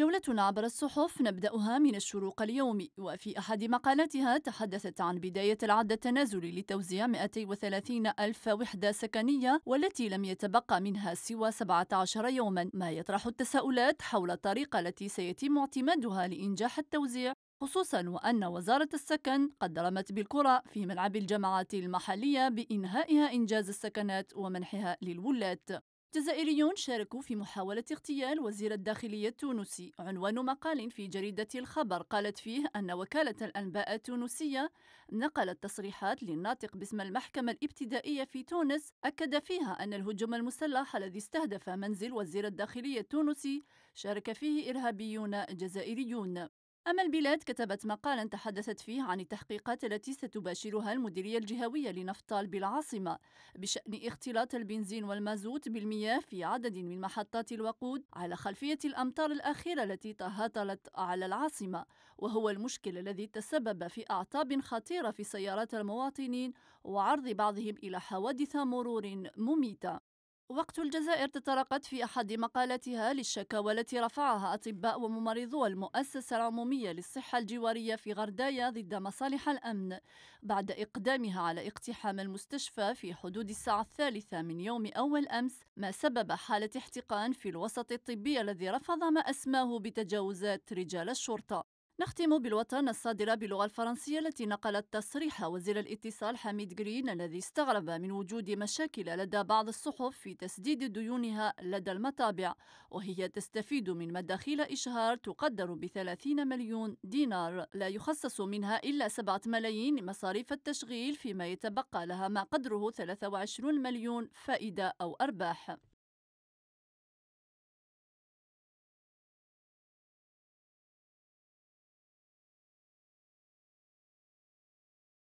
جولتنا عبر الصحف نبدأها من الشروق اليومي وفي أحد مقالاتها تحدثت عن بداية العد التنازلي لتوزيع 230 ألف وحدة سكنية والتي لم يتبقى منها سوى 17 يوما ما يطرح التساؤلات حول الطريقة التي سيتم اعتمادها لإنجاح التوزيع خصوصا وأن وزارة السكن قد رمت بالكرة في ملعب الجماعات المحلية بإنهائها إنجاز السكنات ومنحها للولاة جزائريون شاركوا في محاولة اغتيال وزير الداخلية التونسي عنوان مقال في جريدة الخبر قالت فيه أن وكالة الأنباء التونسية نقلت تصريحات للناطق باسم المحكمة الابتدائية في تونس أكد فيها أن الهجوم المسلح الذي استهدف منزل وزير الداخلية التونسي شارك فيه إرهابيون جزائريون أما البلاد كتبت مقالا تحدثت فيه عن التحقيقات التي ستباشرها المديرية الجهوية لنفطال بالعاصمة بشأن اختلاط البنزين والمازوت بالمياه في عدد من محطات الوقود على خلفية الأمطار الأخيرة التي تهطلت على العاصمة وهو المشكل الذي تسبب في أعطاب خطيرة في سيارات المواطنين وعرض بعضهم إلى حوادث مرور مميتة وقت الجزائر تطرقت في أحد مقالاتها للشكاوى التي رفعها أطباء وممرضو المؤسسة العمومية للصحة الجوارية في غردايا ضد مصالح الأمن بعد إقدامها على اقتحام المستشفى في حدود الساعة الثالثة من يوم أول أمس ما سبب حالة احتقان في الوسط الطبي الذي رفض ما أسماه بتجاوزات رجال الشرطة نختم بالوطن الصادرة باللغة الفرنسية التي نقلت تصريح وزير الاتصال حميد جرين الذي استغرب من وجود مشاكل لدى بعض الصحف في تسديد ديونها لدى المطابع وهي تستفيد من مداخيل إشهار تقدر ب 30 مليون دينار لا يخصص منها إلا 7 ملايين لمصاريف التشغيل فيما يتبقى لها ما قدره 23 مليون فائدة أو أرباح